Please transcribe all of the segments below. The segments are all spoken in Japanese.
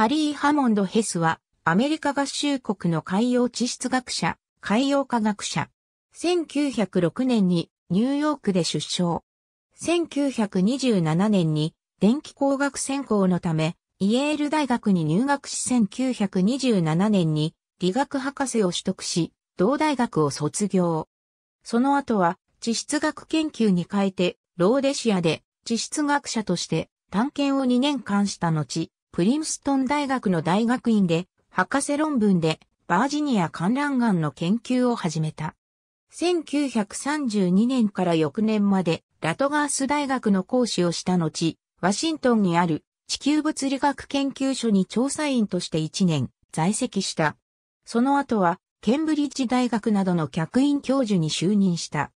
ハリー・ハモンド・ヘスは、アメリカ合衆国の海洋地質学者、海洋科学者。1906年にニューヨークで出生。1927年に電気工学専攻のため、イエール大学に入学し1927年に理学博士を取得し、同大学を卒業。その後は地質学研究に変えて、ローデシアで地質学者として探検を2年間した後、プリンストン大学の大学院で、博士論文で、バージニア観覧岩の研究を始めた。1932年から翌年まで、ラトガース大学の講師をした後、ワシントンにある地球物理学研究所に調査員として1年在籍した。その後は、ケンブリッジ大学などの客員教授に就任した。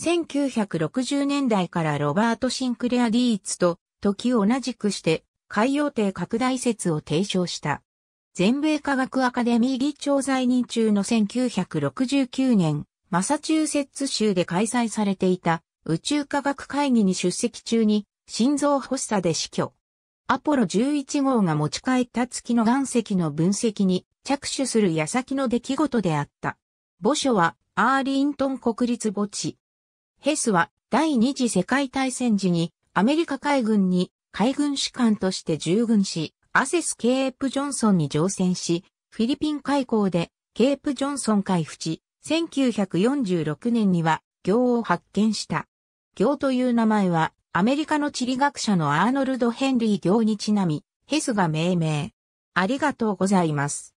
1960年代からロバート・シンクレア・ディーツと時を同じくして海洋艇拡大説を提唱した。全米科学アカデミー議長在任中の1969年、マサチューセッツ州で開催されていた宇宙科学会議に出席中に心臓発作で死去。アポロ11号が持ち帰った月の岩石の分析に着手する矢先の出来事であった。墓所はアーリントン国立墓地。ヘスは第二次世界大戦時にアメリカ海軍に海軍士官として従軍し、アセス・ケープ・ジョンソンに乗船し、フィリピン海溝でケープ・ジョンソン海淵、1946年には行を発見した。行という名前は、アメリカの地理学者のアーノルド・ヘンリー行にちなみ、ヘスが命名。ありがとうございます。